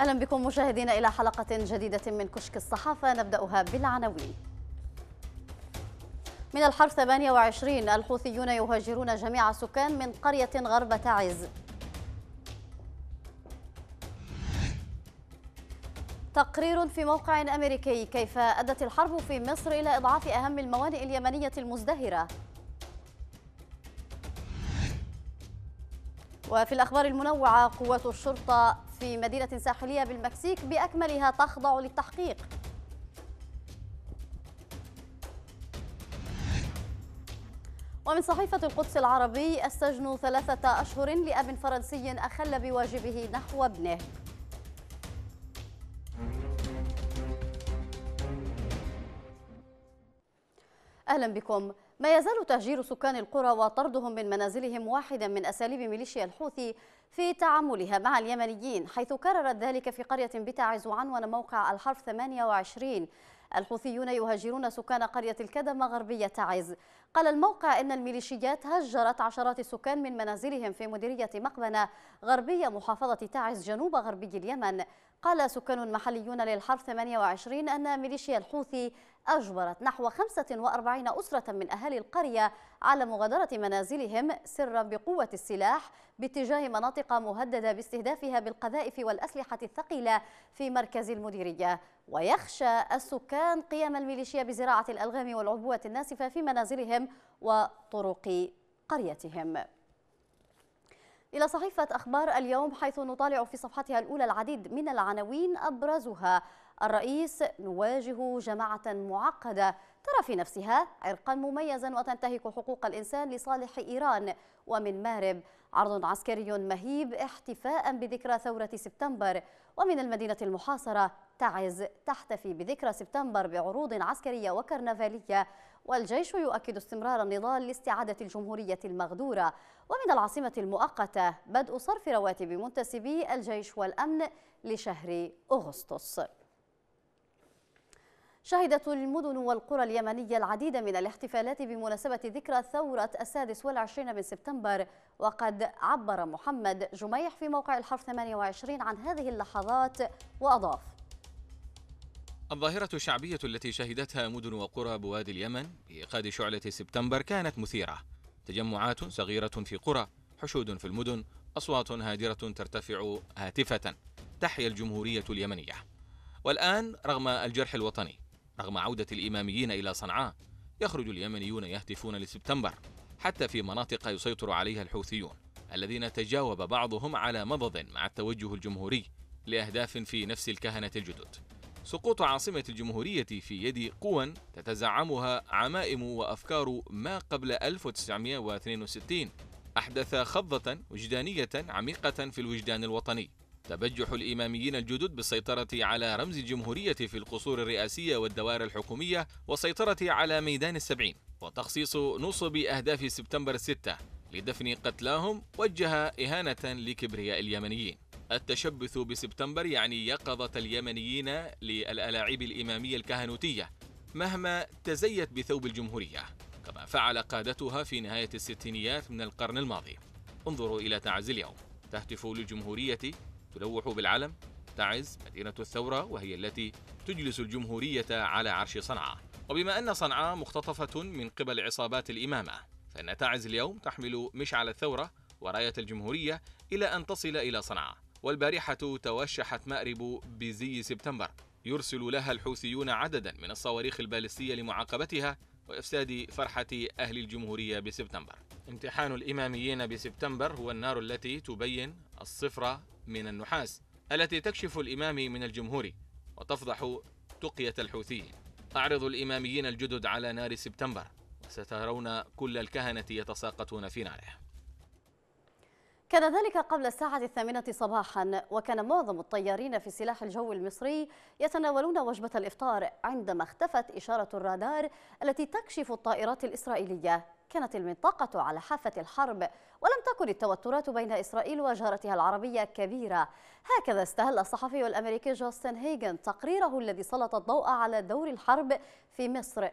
أهلا بكم مشاهدينا إلى حلقة جديدة من كشك الصحافة نبدأها بالعناوين من الحرف 28 الحوثيون يهاجرون جميع سكان من قرية غرب تعز تقرير في موقع أمريكي كيف أدت الحرب في مصر إلى إضعاف أهم الموانئ اليمنية المزدهرة وفي الأخبار المنوعة قوات الشرطة في مدينة ساحلية بالمكسيك بأكملها تخضع للتحقيق ومن صحيفة القدس العربي السجن ثلاثة أشهر لأب فرنسي أخل بواجبه نحو ابنه أهلا بكم ما يزال تهجير سكان القرى وطردهم من منازلهم واحدا من أساليب ميليشيا الحوثي في تعاملها مع اليمنيين حيث كررت ذلك في قرية بتعز عنوان موقع الحرف 28 الحوثيون يهجرون سكان قرية الكدم غربية تعز قال الموقع إن الميليشيات هجرت عشرات السكان من منازلهم في مديرية مقبنة غربية محافظة تعز جنوب غربي اليمن قال سكان محليون للحرف 28 أن ميليشيا الحوثي أجبرت نحو 45 أسرة من أهالي القرية على مغادرة منازلهم سرا بقوة السلاح باتجاه مناطق مهددة باستهدافها بالقذائف والأسلحة الثقيلة في مركز المديرية ويخشى السكان قيام الميليشيا بزراعة الألغام والعبوة الناسفة في منازلهم وطرق قريتهم إلى صحيفة أخبار اليوم حيث نطالع في صفحتها الأولى العديد من العناوين أبرزها الرئيس نواجه جماعة معقدة ترى في نفسها عرقا مميزا وتنتهك حقوق الإنسان لصالح إيران ومن مارب عرض عسكري مهيب احتفاء بذكرى ثورة سبتمبر ومن المدينة المحاصرة تعز تحتفي بذكرى سبتمبر بعروض عسكرية وكرنفالية والجيش يؤكد استمرار النضال لاستعادة الجمهورية المغدورة ومن العاصمة المؤقتة بدء صرف رواتب منتسبي الجيش والأمن لشهر أغسطس شهدت المدن والقرى اليمنية العديد من الاحتفالات بمناسبة ذكرى ثورة السادس والعشرين من سبتمبر وقد عبر محمد جميح في موقع الحرف 28 عن هذه اللحظات وأضاف الظاهرة الشعبية التي شهدتها مدن وقرى بوادي اليمن بإيقاد شعلة سبتمبر كانت مثيرة تجمعات صغيرة في قرى حشود في المدن أصوات هادرة ترتفع هاتفة تحيا الجمهورية اليمنية والآن رغم الجرح الوطني رغم عودة الإماميين إلى صنعاء يخرج اليمنيون يهتفون لسبتمبر حتى في مناطق يسيطر عليها الحوثيون الذين تجاوب بعضهم على مضض مع التوجه الجمهوري لأهداف في نفس الكهنة الجدد سقوط عاصمة الجمهورية في يد قوى تتزعمها عمائم وأفكار ما قبل 1962 أحدث خضة وجدانية عميقة في الوجدان الوطني تبجح الإماميين الجدد بالسيطرة على رمز الجمهورية في القصور الرئاسية والدوائر الحكومية والسيطرة على ميدان السبعين وتخصيص نصب أهداف سبتمبر الستة لدفن قتلاهم وجه إهانة لكبرياء اليمنيين التشبث بسبتمبر يعني يقظة اليمنيين للألاعيب الإمامية الكهنوتية مهما تزيت بثوب الجمهورية كما فعل قادتها في نهاية الستينيات من القرن الماضي انظروا إلى تعز اليوم تهتف للجمهورية تلوح بالعلم تعز مدينة الثورة وهي التي تجلس الجمهورية على عرش صنعاء وبما أن صنعاء مختطفة من قبل عصابات الإمامة فإن تعز اليوم تحمل مشعل الثورة وراية الجمهورية إلى أن تصل إلى صنعاء والبارحة توشحت مأرب بزي سبتمبر يرسل لها الحوثيون عددا من الصواريخ البالستية لمعاقبتها وإفساد فرحة أهل الجمهورية بسبتمبر امتحان الإماميين بسبتمبر هو النار التي تبين الصفر من النحاس التي تكشف الإمام من الجمهور وتفضح تقية الحوثيين أعرض الإماميين الجدد على نار سبتمبر وسترون كل الكهنة يتساقطون في ناره كان ذلك قبل الساعة الثامنة صباحا وكان معظم الطيارين في سلاح الجو المصري يتناولون وجبة الإفطار عندما اختفت إشارة الرادار التي تكشف الطائرات الإسرائيلية كانت المنطقة على حافة الحرب ولم تكن التوترات بين إسرائيل وجارتها العربية كبيرة هكذا استهل الصحفي الأمريكي جوستن هيجن تقريره الذي سلط الضوء على دور الحرب في مصر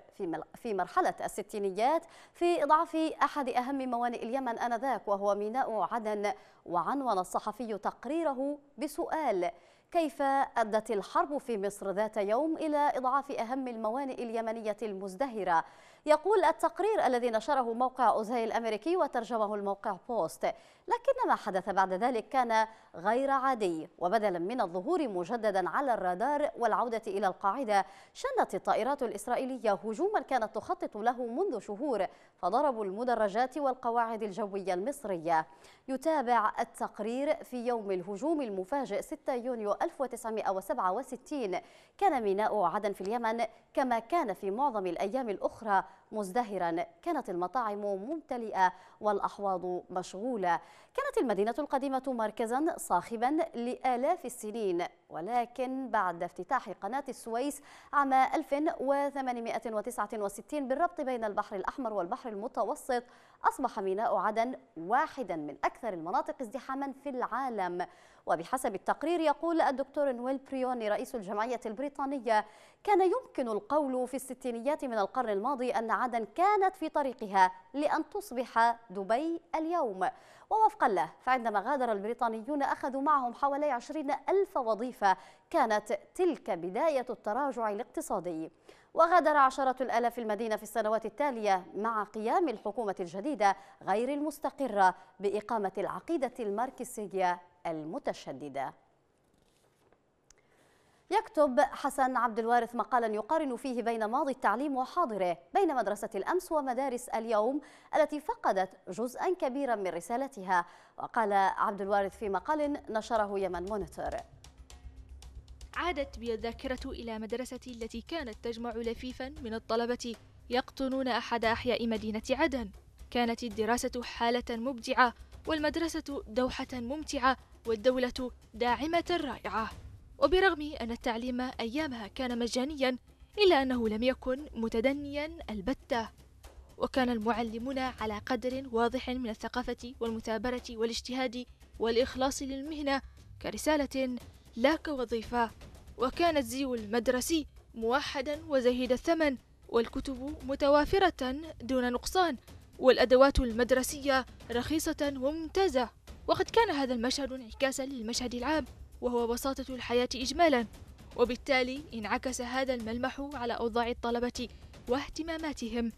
في مرحلة الستينيات في إضعاف أحد أهم موانئ اليمن آنذاك وهو ميناء عدن وعنون الصحفي تقريره بسؤال كيف أدت الحرب في مصر ذات يوم إلى إضعاف أهم الموانئ اليمنية المزدهرة؟ يقول التقرير الذي نشره موقع أوزاي الأمريكي وترجمه الموقع بوست لكن ما حدث بعد ذلك كان غير عادي وبدلا من الظهور مجددا على الرادار والعودة إلى القاعدة شنت الطائرات الإسرائيلية هجوما كانت تخطط له منذ شهور فضربوا المدرجات والقواعد الجوية المصرية يتابع التقرير في يوم الهجوم المفاجئ 6 يونيو 1967 كان ميناء عدن في اليمن كما كان في معظم الأيام الأخرى مزدهرا كانت المطاعم ممتلئة والأحواض مشغولة كانت المدينة القديمة مركزا صاخبا لآلاف السنين ولكن بعد افتتاح قناة السويس عام 1869 بالربط بين البحر الأحمر والبحر المتوسط أصبح ميناء عدن واحدا من أكثر المناطق ازدحاما في العالم وبحسب التقرير يقول الدكتور نويل بريوني رئيس الجمعية البريطانية كان يمكن القول في الستينيات من القرن الماضي أن عدن كانت في طريقها لأن تصبح دبي اليوم ووفقا له فعندما غادر البريطانيون أخذوا معهم حوالي 20 ألف وظيفة كانت تلك بداية التراجع الاقتصادي وغادر عشرة الآلاف المدينة في السنوات التالية مع قيام الحكومة الجديدة غير المستقرة بإقامة العقيدة الماركسية المتشددة يكتب حسن عبد الوارث مقالا يقارن فيه بين ماضي التعليم وحاضره بين مدرسة الأمس ومدارس اليوم التي فقدت جزءا كبيرا من رسالتها وقال عبد الوارث في مقال نشره يمن مونيتور عادت بي الذاكرة إلى مدرستي التي كانت تجمع لفيفا من الطلبة يقطنون أحد أحياء مدينة عدن كانت الدراسة حالة مبدعة والمدرسة دوحة ممتعة والدولة داعمة رائعة وبرغم أن التعليم أيامها كان مجانيا إلا أنه لم يكن متدنيا البتة وكان المعلمون على قدر واضح من الثقافة والمثابرة والاجتهاد والإخلاص للمهنة كرسالة لا كوظيفة وكان الزي المدرسي موحدا وزهيد الثمن والكتب متوافرة دون نقصان والأدوات المدرسية رخيصة وممتازة وقد كان هذا المشهد انعكاسا للمشهد العام وهو بساطة الحياة إجمالا وبالتالي انعكس هذا الملمح على أوضاع الطلبة واهتماماتهم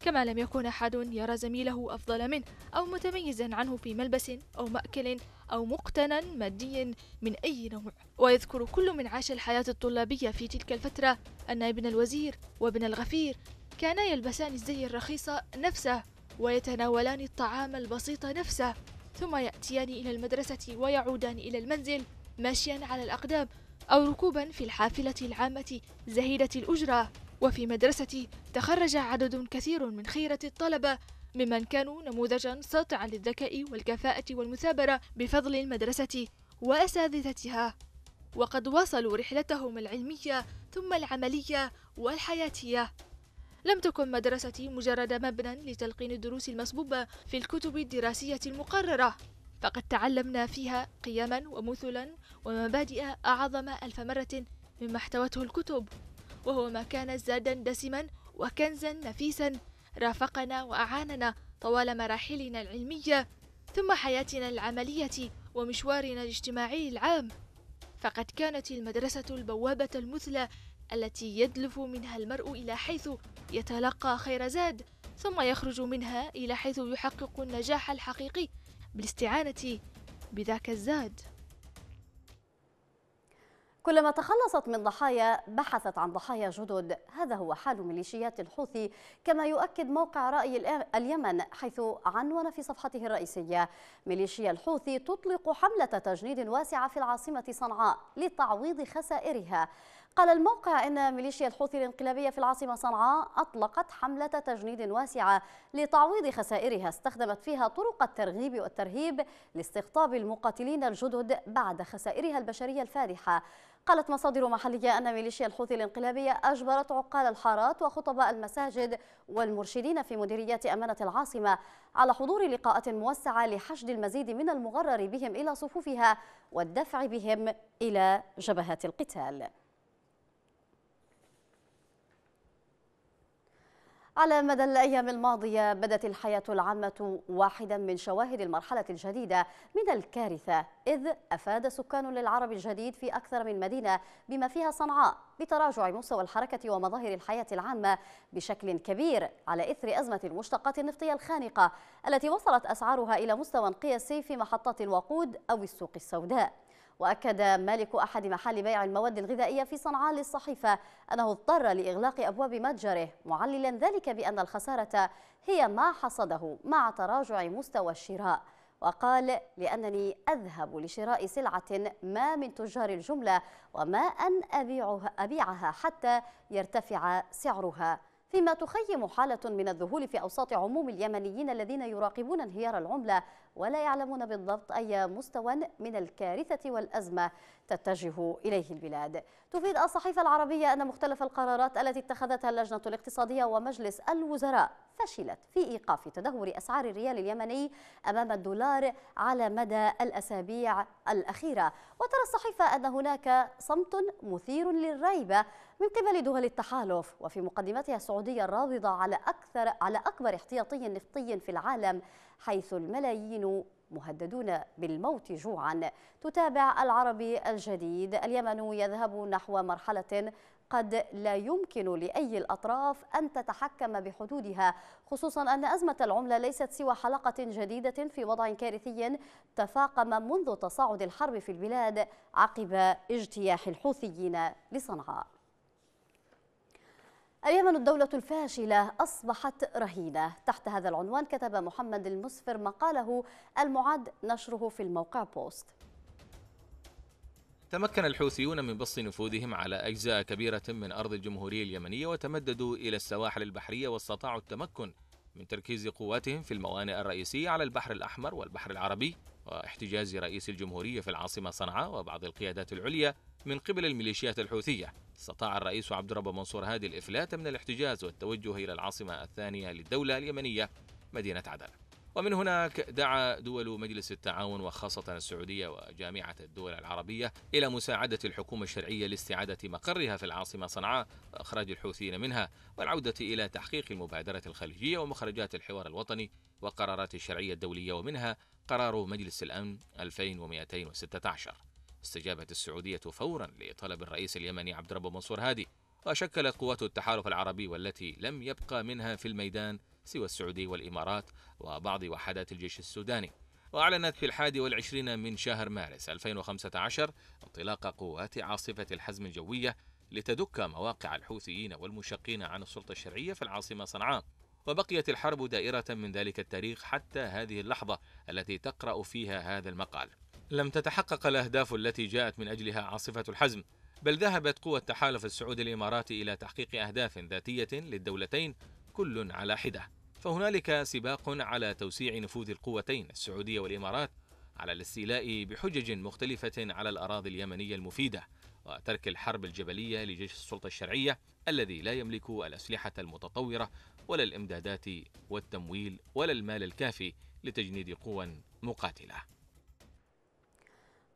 كما لم يكن أحد يرى زميله أفضل منه أو متميزا عنه في ملبس أو مأكل أو مقتنى مادي من أي نوع ويذكر كل من عاش الحياة الطلابية في تلك الفترة أن ابن الوزير وابن الغفير كانا يلبسان الزي الرخيص نفسه ويتناولان الطعام البسيط نفسه ثم يأتيان إلى المدرسة ويعودان إلى المنزل ماشيا على الأقدام أو ركوبا في الحافلة العامة زهيدة الأجرة وفي مدرستي تخرج عدد كثير من خيرة الطلبة ممن كانوا نموذجا ساطعا للذكاء والكفاءة والمثابرة بفضل المدرسة وأساتذتها وقد واصلوا رحلتهم العلمية ثم العملية والحياتية لم تكن مدرستي مجرد مبنى لتلقين الدروس المسبوبة في الكتب الدراسية المقررة فقد تعلمنا فيها قيما ومثلا ومبادئ أعظم ألف مرة مما احتوته الكتب وهو ما كان زادا دسما وكنزا نفيسا رافقنا وأعاننا طوال مراحلنا العلمية ثم حياتنا العملية ومشوارنا الاجتماعي العام فقد كانت المدرسة البوابة المثلى التي يدلف منها المرء إلى حيث يتلقى خير زاد ثم يخرج منها إلى حيث يحقق النجاح الحقيقي بالاستعانة بذاك الزاد كلما تخلصت من ضحايا بحثت عن ضحايا جدد هذا هو حال ميليشيات الحوثي كما يؤكد موقع رأي اليمن حيث عنون في صفحته الرئيسية ميليشيا الحوثي تطلق حملة تجنيد واسعة في العاصمة صنعاء لتعويض خسائرها قال الموقع أن ميليشيا الحوثي الانقلابية في العاصمة صنعاء أطلقت حملة تجنيد واسعة لتعويض خسائرها استخدمت فيها طرق الترغيب والترهيب لاستقطاب المقاتلين الجدد بعد خسائرها البشرية الفادحة قالت مصادر محلية أن ميليشيا الحوثي الانقلابية أجبرت عقال الحارات وخطباء المساجد والمرشدين في مديريات أمانة العاصمة على حضور لقاءات موسعة لحشد المزيد من المغرر بهم إلى صفوفها والدفع بهم إلى جبهات القتال على مدى الأيام الماضية بدت الحياة العامة واحدا من شواهد المرحلة الجديدة من الكارثة إذ أفاد سكان للعرب الجديد في أكثر من مدينة بما فيها صنعاء بتراجع مستوى الحركة ومظاهر الحياة العامة بشكل كبير على إثر أزمة المشتقات النفطية الخانقة التي وصلت أسعارها إلى مستوى قياسي في محطات الوقود أو السوق السوداء وأكد مالك أحد محل بيع المواد الغذائية في صنعاء للصحيفة أنه اضطر لإغلاق أبواب متجره معللا ذلك بأن الخسارة هي ما حصده مع تراجع مستوى الشراء وقال لأنني أذهب لشراء سلعة ما من تجار الجملة وما أن أبيعها, أبيعها حتى يرتفع سعرها فيما تخيم حالة من الذهول في أوساط عموم اليمنيين الذين يراقبون انهيار العملة ولا يعلمون بالضبط أي مستوى من الكارثة والأزمة تتجه إليه البلاد تفيد الصحيفة العربية أن مختلف القرارات التي اتخذتها اللجنة الاقتصادية ومجلس الوزراء فشلت في إيقاف تدهور أسعار الريال اليمني أمام الدولار على مدى الأسابيع الأخيرة وترى الصحيفة أن هناك صمت مثير للريبة من قبل دول التحالف وفي مقدمتها السعودية الرابضة على أكثر على أكبر احتياطي نفطي في العالم حيث الملايين مهددون بالموت جوعا تتابع العربي الجديد اليمن يذهب نحو مرحلة قد لا يمكن لأي الأطراف أن تتحكم بحدودها خصوصا أن أزمة العملة ليست سوى حلقة جديدة في وضع كارثي تفاقم منذ تصاعد الحرب في البلاد عقب اجتياح الحوثيين لصنعاء اليمن الدولة الفاشلة أصبحت رهينة تحت هذا العنوان كتب محمد المسفر مقاله المعد نشره في الموقع بوست تمكن الحوثيون من بسط نفوذهم على أجزاء كبيرة من أرض الجمهورية اليمنية وتمددوا إلى السواحل البحرية واستطاعوا التمكن من تركيز قواتهم في الموانئ الرئيسية على البحر الأحمر والبحر العربي واحتجاز رئيس الجمهورية في العاصمة صنعاء وبعض القيادات العليا من قبل الميليشيات الحوثية استطاع الرئيس عبد الرب منصور هادي الإفلات من الاحتجاز والتوجه إلى العاصمة الثانية للدولة اليمنية مدينة عدن ومن هناك دعا دول مجلس التعاون وخاصة السعودية وجامعة الدول العربية إلى مساعدة الحكومة الشرعية لاستعادة مقرها في العاصمة صنعاء وإخراج الحوثيين منها والعودة إلى تحقيق المبادرة الخليجية ومخرجات الحوار الوطني وقرارات الشرعية الدولية ومنها قرار مجلس الأمن 2216 استجابت السعودية فورا لطلب الرئيس اليمني عبد ربه منصور هادي وشكلت قوات التحالف العربي والتي لم يبقى منها في الميدان سوى السعودية والإمارات وبعض وحدات الجيش السوداني وأعلنت في الحادي والعشرين من شهر مارس 2015 انطلاق قوات عاصفة الحزم الجوية لتدك مواقع الحوثيين والمشقين عن السلطة الشرعية في العاصمة صنعاء وبقيت الحرب دائرة من ذلك التاريخ حتى هذه اللحظة التي تقرأ فيها هذا المقال لم تتحقق الأهداف التي جاءت من أجلها عاصفة الحزم بل ذهبت قوة تحالف السعودي الإماراتي إلى تحقيق أهداف ذاتية للدولتين كل على حدة فهنالك سباق على توسيع نفوذ القوتين السعودية والإمارات على الاستيلاء بحجج مختلفة على الأراضي اليمنية المفيدة وترك الحرب الجبلية لجيش السلطة الشرعية الذي لا يملك الأسلحة المتطورة ولا الإمدادات والتمويل ولا المال الكافي لتجنيد قوى مقاتله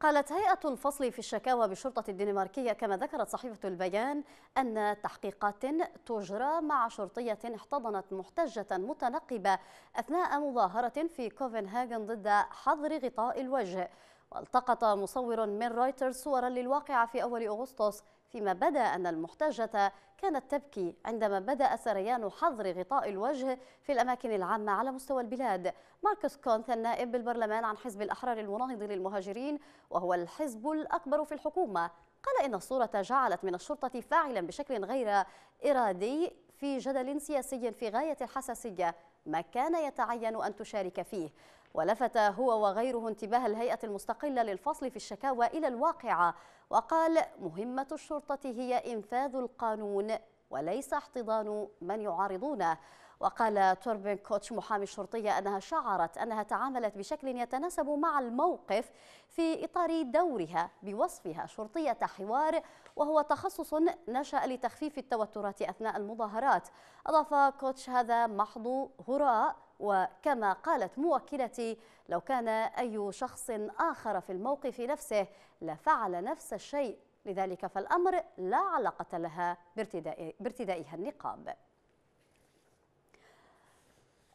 قالت هيئة الفصل في الشكاوى بالشرطة الدنماركية كما ذكرت صحيفة البيان أن تحقيقات تجرى مع شرطية احتضنت محتجة متنقبة أثناء مظاهرة في كوفنهاجن ضد حظر غطاء الوجه والتقط مصور من رويترز صورا للواقعة في أول أغسطس فيما بدا أن المحتجة كانت تبكي عندما بدأ سريان حظر غطاء الوجه في الأماكن العامة على مستوى البلاد ماركوس كونت النائب بالبرلمان عن حزب الأحرار المناهض للمهاجرين وهو الحزب الأكبر في الحكومة قال إن الصورة جعلت من الشرطة فاعلا بشكل غير إرادي في جدل سياسي في غاية الحساسية ما كان يتعين أن تشارك فيه ولفت هو وغيره انتباه الهيئة المستقلة للفصل في الشكاوى إلى الواقعة وقال مهمة الشرطة هي إنفاذ القانون وليس احتضان من يعارضونه وقال توربين كوتش محامي الشرطية أنها شعرت أنها تعاملت بشكل يتناسب مع الموقف في إطار دورها بوصفها شرطية حوار وهو تخصص نشأ لتخفيف التوترات أثناء المظاهرات أضاف كوتش هذا محض هراء وكما قالت موكلتي لو كان أي شخص آخر في الموقف نفسه لفعل نفس الشيء لذلك فالأمر لا علاقة لها بارتداء بارتدائها النقاب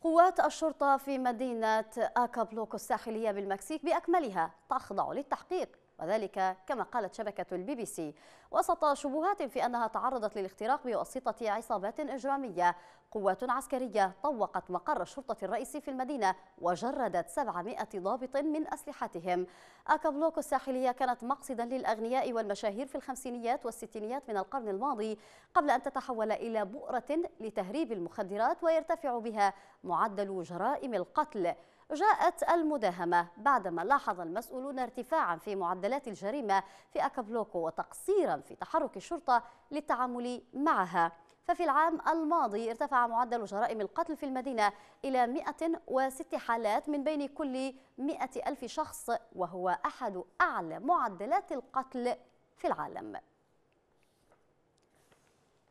قوات الشرطة في مدينة آكابلوكو الساحلية بالمكسيك بأكملها تخضع للتحقيق وذلك كما قالت شبكة البي بي سي وسط شبهات في أنها تعرضت للاختراق بواسطة عصابات إجرامية قوات عسكرية طوقت مقر الشرطة الرئيسي في المدينة وجردت 700 ضابط من أسلحتهم أكابلوك الساحلية كانت مقصدا للأغنياء والمشاهير في الخمسينيات والستينيات من القرن الماضي قبل أن تتحول إلى بؤرة لتهريب المخدرات ويرتفع بها معدل جرائم القتل جاءت المداهمة بعدما لاحظ المسؤولون ارتفاعا في معدلات الجريمة في أكابلوكو وتقصيرا في تحرك الشرطة للتعامل معها ففي العام الماضي ارتفع معدل جرائم القتل في المدينة إلى 106 حالات من بين كل 100 ألف شخص وهو أحد أعلى معدلات القتل في العالم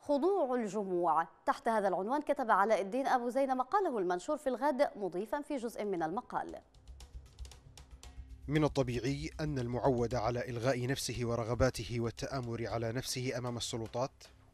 خضوع الجموع تحت هذا العنوان كتب علاء الدين أبو زين مقاله المنشور في الغد مضيفا في جزء من المقال من الطبيعي أن المعود على إلغاء نفسه ورغباته والتآمر على نفسه أمام السلطات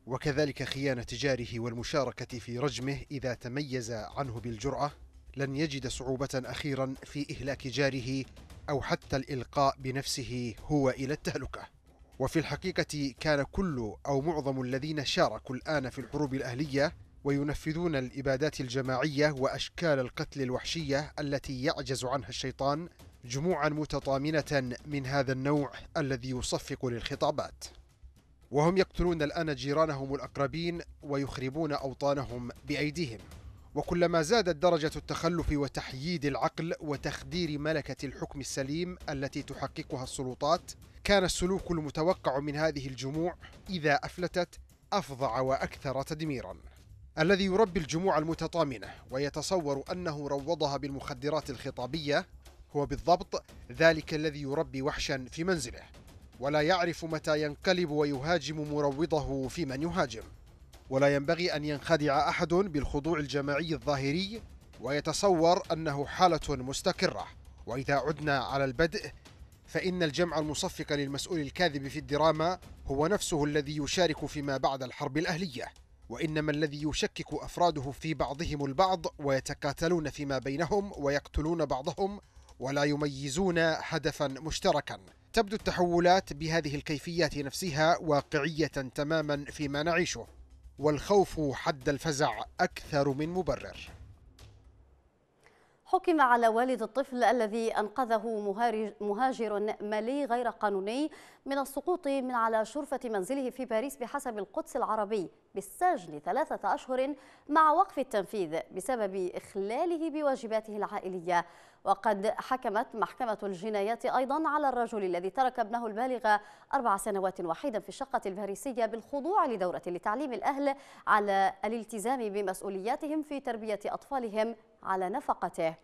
وكذلك خيانة جاره والمشاركة في رجمه إذا تميز عنه بالجرأة لن يجد صعوبة أخيرا في إهلاك جاره أو حتى الإلقاء بنفسه هو إلى التهلكة وفي الحقيقة كان كل أو معظم الذين شاركوا الآن في الحروب الأهلية وينفذون الإبادات الجماعية وأشكال القتل الوحشية التي يعجز عنها الشيطان جموعا متطامنة من هذا النوع الذي يصفق للخطابات وهم يقتلون الآن جيرانهم الأقربين ويخربون أوطانهم بأيديهم وكلما زادت درجة التخلف وتحييد العقل وتخدير ملكة الحكم السليم التي تحققها السلطات، كان السلوك المتوقع من هذه الجموع إذا أفلتت أفظع وأكثر تدميرا. الذي يربي الجموع المتطامنة ويتصور أنه روضها بالمخدرات الخطابية هو بالضبط ذلك الذي يربي وحشا في منزله، ولا يعرف متى ينقلب ويهاجم مروضه في من يهاجم. ولا ينبغي أن ينخدع أحد بالخضوع الجماعي الظاهري ويتصور أنه حالة مستقرة وإذا عدنا على البدء فإن الجمع المصفق للمسؤول الكاذب في الدراما هو نفسه الذي يشارك فيما بعد الحرب الأهلية وإنما الذي يشكك أفراده في بعضهم البعض ويتقاتلون فيما بينهم ويقتلون بعضهم ولا يميزون هدفا مشتركا تبدو التحولات بهذه الكيفيات نفسها واقعية تماما فيما نعيشه والخوف حد الفزع أكثر من مبرر حكم على والد الطفل الذي أنقذه مهاجر مالي غير قانوني من السقوط من على شرفة منزله في باريس بحسب القدس العربي بالسجن ثلاثة أشهر مع وقف التنفيذ بسبب إخلاله بواجباته العائلية وقد حكمت محكمة الجنايات أيضا على الرجل الذي ترك ابنه البالغ أربع سنوات وحيدا في الشقة الباريسية بالخضوع لدورة لتعليم الأهل على الالتزام بمسؤولياتهم في تربية أطفالهم على نفقته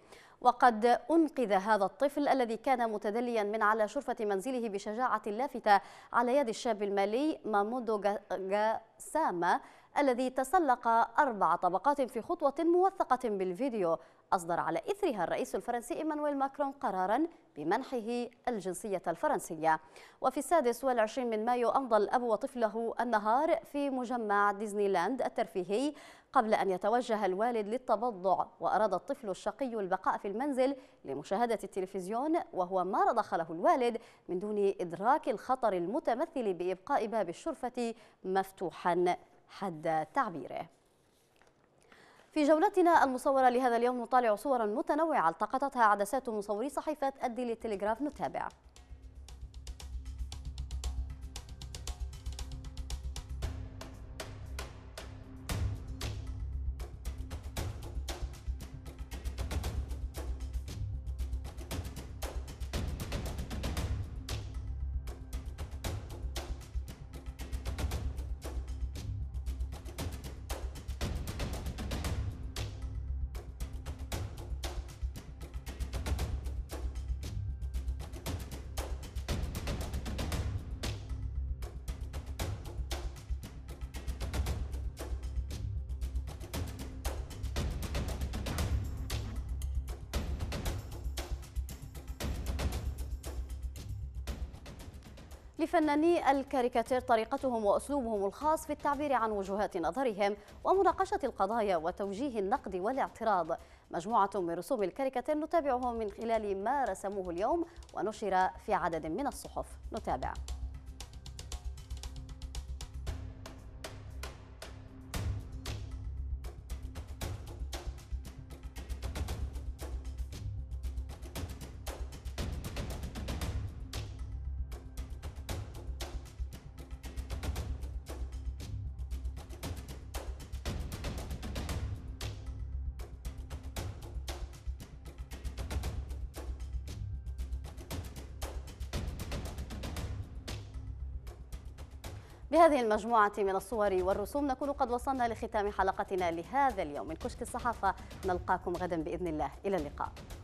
وقد أنقذ هذا الطفل الذي كان متدليا من على شرفة منزله بشجاعة لافتة على يد الشاب المالي مامودو غاساما الذي تسلق أربع طبقات في خطوة موثقة بالفيديو أصدر على إثرها الرئيس الفرنسي إيمانويل ماكرون قرارا بمنحه الجنسية الفرنسية وفي السادس والعشرين من مايو أمضى الأب وطفله النهار في مجمع ديزني لاند الترفيهي قبل أن يتوجه الوالد للتبضع وأراد الطفل الشقي البقاء في المنزل لمشاهدة التلفزيون وهو ما له الوالد من دون إدراك الخطر المتمثل بإبقاء باب الشرفة مفتوحا حد تعبيره في جولتنا المصورة لهذا اليوم نطالع صورا متنوعة التقطتها عدسات مصوري صحيفة الديلي تلغراف نتابع لفناني الكاريكاتير طريقتهم وأسلوبهم الخاص في التعبير عن وجهات نظرهم ومناقشة القضايا وتوجيه النقد والاعتراض مجموعة من رسوم الكاريكاتير نتابعهم من خلال ما رسموه اليوم ونشر في عدد من الصحف نتابع بهذه المجموعة من الصور والرسوم نكون قد وصلنا لختام حلقتنا لهذا اليوم من كشك الصحافة نلقاكم غدا بإذن الله إلى اللقاء